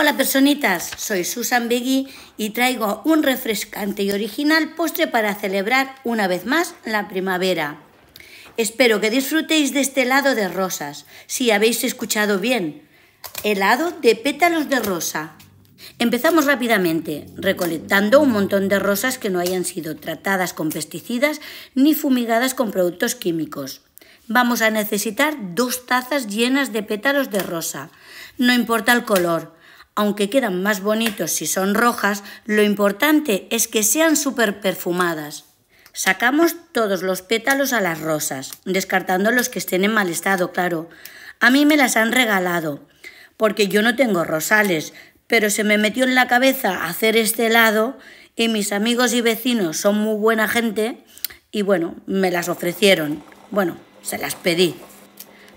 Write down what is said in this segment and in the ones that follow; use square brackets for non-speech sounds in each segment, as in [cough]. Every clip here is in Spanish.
Hola personitas, soy Susan Begui y traigo un refrescante y original postre para celebrar una vez más la primavera. Espero que disfrutéis de este helado de rosas, si habéis escuchado bien, helado de pétalos de rosa. Empezamos rápidamente, recolectando un montón de rosas que no hayan sido tratadas con pesticidas ni fumigadas con productos químicos. Vamos a necesitar dos tazas llenas de pétalos de rosa. No importa el color, aunque quedan más bonitos si son rojas, lo importante es que sean súper perfumadas. Sacamos todos los pétalos a las rosas, descartando los que estén en mal estado, claro. A mí me las han regalado, porque yo no tengo rosales, pero se me metió en la cabeza hacer este lado y mis amigos y vecinos son muy buena gente y bueno, me las ofrecieron. Bueno, se las pedí.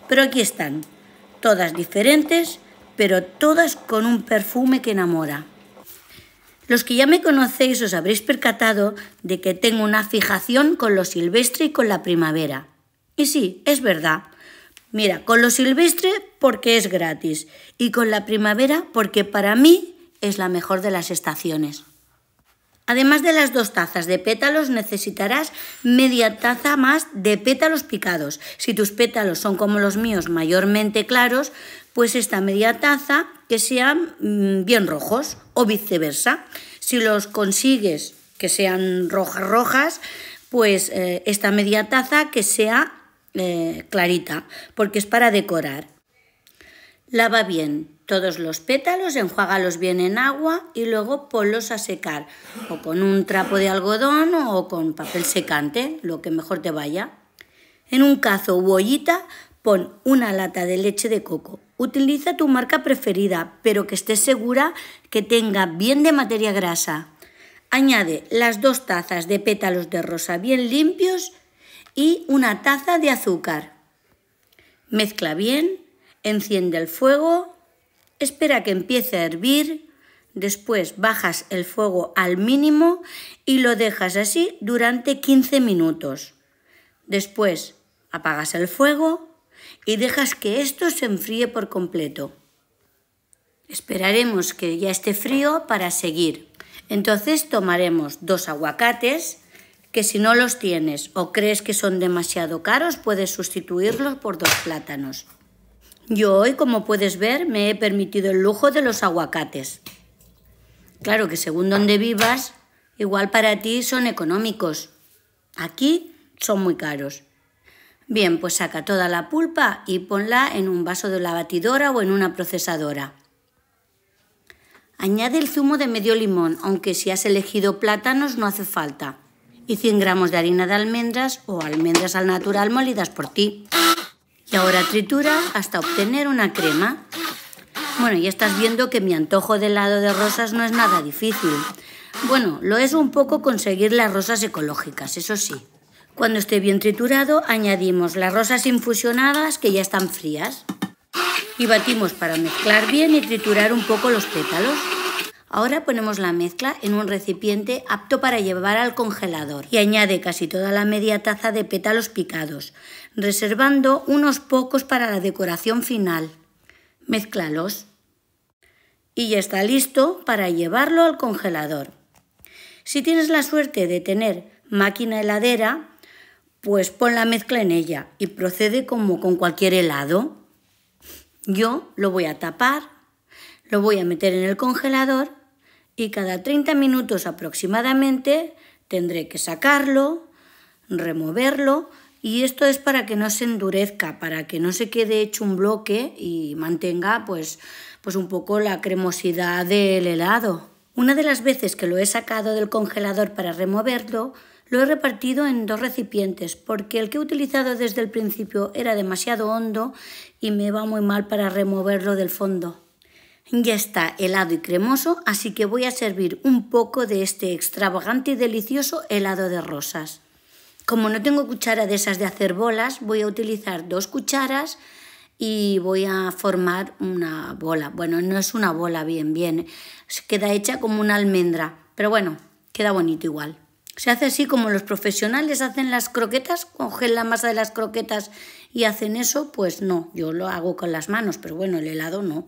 Pero aquí están, todas diferentes pero todas con un perfume que enamora. Los que ya me conocéis os habréis percatado de que tengo una fijación con lo silvestre y con la primavera. Y sí, es verdad. Mira, con lo silvestre porque es gratis y con la primavera porque para mí es la mejor de las estaciones. Además de las dos tazas de pétalos, necesitarás media taza más de pétalos picados. Si tus pétalos son como los míos, mayormente claros, pues esta media taza que sean mm, bien rojos o viceversa. Si los consigues que sean rojas, rojas, pues eh, esta media taza que sea eh, clarita, porque es para decorar. Lava bien todos los pétalos, enjuágalos bien en agua y luego ponlos a secar, o con un trapo de algodón o con papel secante, lo que mejor te vaya. En un cazo u ollita pon una lata de leche de coco, Utiliza tu marca preferida, pero que estés segura que tenga bien de materia grasa. Añade las dos tazas de pétalos de rosa bien limpios y una taza de azúcar. Mezcla bien, enciende el fuego, espera que empiece a hervir, después bajas el fuego al mínimo y lo dejas así durante 15 minutos. Después apagas el fuego y dejas que esto se enfríe por completo. Esperaremos que ya esté frío para seguir. Entonces tomaremos dos aguacates que si no los tienes o crees que son demasiado caros puedes sustituirlos por dos plátanos. Yo hoy, como puedes ver, me he permitido el lujo de los aguacates. Claro que según donde vivas, igual para ti son económicos. Aquí son muy caros. Bien, pues saca toda la pulpa y ponla en un vaso de la batidora o en una procesadora. Añade el zumo de medio limón, aunque si has elegido plátanos no hace falta, y 100 gramos de harina de almendras o almendras al natural molidas por ti. Y ahora tritura hasta obtener una crema. Bueno, ya estás viendo que mi antojo de helado de rosas no es nada difícil. Bueno, lo es un poco conseguir las rosas ecológicas, eso sí. Cuando esté bien triturado, añadimos las rosas infusionadas que ya están frías y batimos para mezclar bien y triturar un poco los pétalos. Ahora ponemos la mezcla en un recipiente apto para llevar al congelador y añade casi toda la media taza de pétalos picados, reservando unos pocos para la decoración final. Mezclalos Y ya está listo para llevarlo al congelador. Si tienes la suerte de tener máquina heladera, pues pon la mezcla en ella y procede como con cualquier helado. Yo lo voy a tapar, lo voy a meter en el congelador y cada 30 minutos aproximadamente tendré que sacarlo, removerlo y esto es para que no se endurezca, para que no se quede hecho un bloque y mantenga pues, pues un poco la cremosidad del helado. Una de las veces que lo he sacado del congelador para removerlo, lo he repartido en dos recipientes porque el que he utilizado desde el principio era demasiado hondo y me va muy mal para removerlo del fondo. Ya está helado y cremoso, así que voy a servir un poco de este extravagante y delicioso helado de rosas. Como no tengo cuchara de esas de hacer bolas, voy a utilizar dos cucharas y voy a formar una bola. Bueno, no es una bola bien, bien. Queda hecha como una almendra, pero bueno, queda bonito igual. Se hace así como los profesionales hacen las croquetas, cogen la masa de las croquetas y hacen eso, pues no, yo lo hago con las manos, pero bueno, el helado no,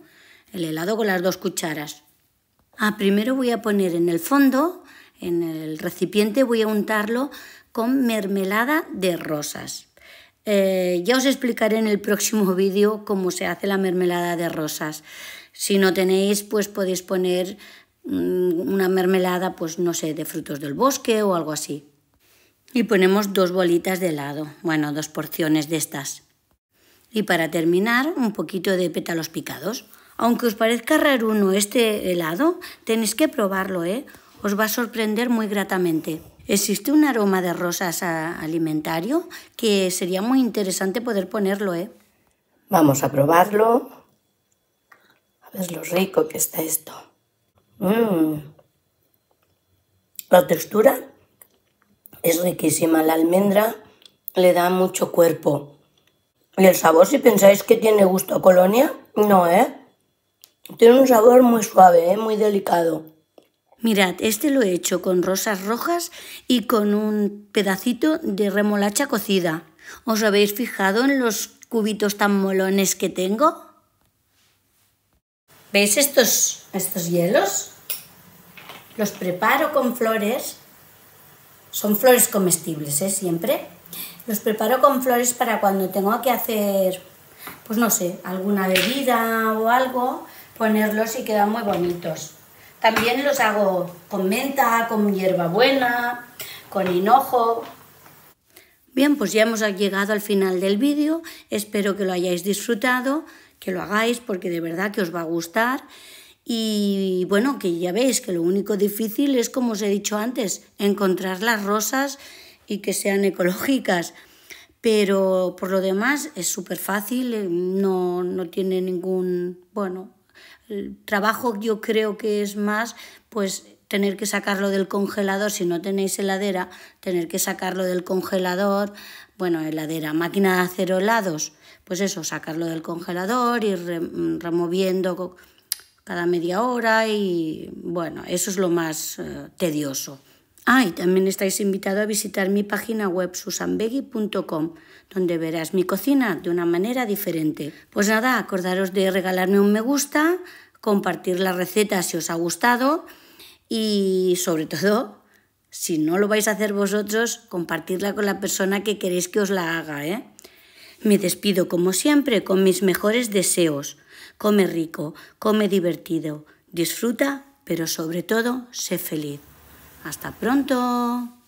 el helado con las dos cucharas. Ah, primero voy a poner en el fondo, en el recipiente, voy a untarlo con mermelada de rosas. Eh, ya os explicaré en el próximo [laughs] vídeo cómo se hace la mermelada de rosas. Si no tenéis, pues podéis poner Mm, una mermelada, pues no sé, de frutos del bosque o algo así. Y ponemos dos bolitas de helado, bueno, dos porciones de estas. Y para terminar, un poquito de pétalos picados. Aunque os parezca raro uno este helado, tenéis que probarlo, ¿eh? Os va a sorprender muy gratamente. Existe un aroma de rosas alimentario que sería muy interesante poder ponerlo, ¿eh? Vamos a probarlo. A ver lo rico que está esto. Mm. La textura es riquísima, la almendra le da mucho cuerpo. Y el sabor, si pensáis que tiene gusto a colonia, no, ¿eh? Tiene un sabor muy suave, ¿eh? muy delicado. Mirad, este lo he hecho con rosas rojas y con un pedacito de remolacha cocida. ¿Os habéis fijado en los cubitos tan molones que tengo? ¿Veis estos, estos hielos? Los preparo con flores, son flores comestibles, ¿eh? Siempre. Los preparo con flores para cuando tengo que hacer, pues no sé, alguna bebida o algo, ponerlos y quedan muy bonitos. También los hago con menta, con hierbabuena, con hinojo. Bien, pues ya hemos llegado al final del vídeo. Espero que lo hayáis disfrutado, que lo hagáis porque de verdad que os va a gustar. Y bueno, que ya veis que lo único difícil es, como os he dicho antes, encontrar las rosas y que sean ecológicas. Pero por lo demás es súper fácil, eh, no, tiene ningún, bueno, el trabajo yo creo que es más pues tener que sacarlo del congelador si no tenéis heladera, tener que sacarlo del congelador, bueno, heladera, máquina de hacer helados, pues eso, sacarlo del congelador y mm, removiendo cada media hora y bueno, eso es lo más eh, tedioso. Ah, y también estáis invitados a visitar mi página web susanbegui.com donde verás mi cocina de una manera diferente. Pues nada, acordaros de regalarme un me gusta, compartir la receta si os ha gustado y sobre todo, si no lo vais a hacer vosotros, compartirla con la persona que queréis que os la haga, ¿eh? Me despido como siempre con mis mejores deseos. Come rico, come divertido, disfruta, pero sobre todo sé feliz. Hasta pronto.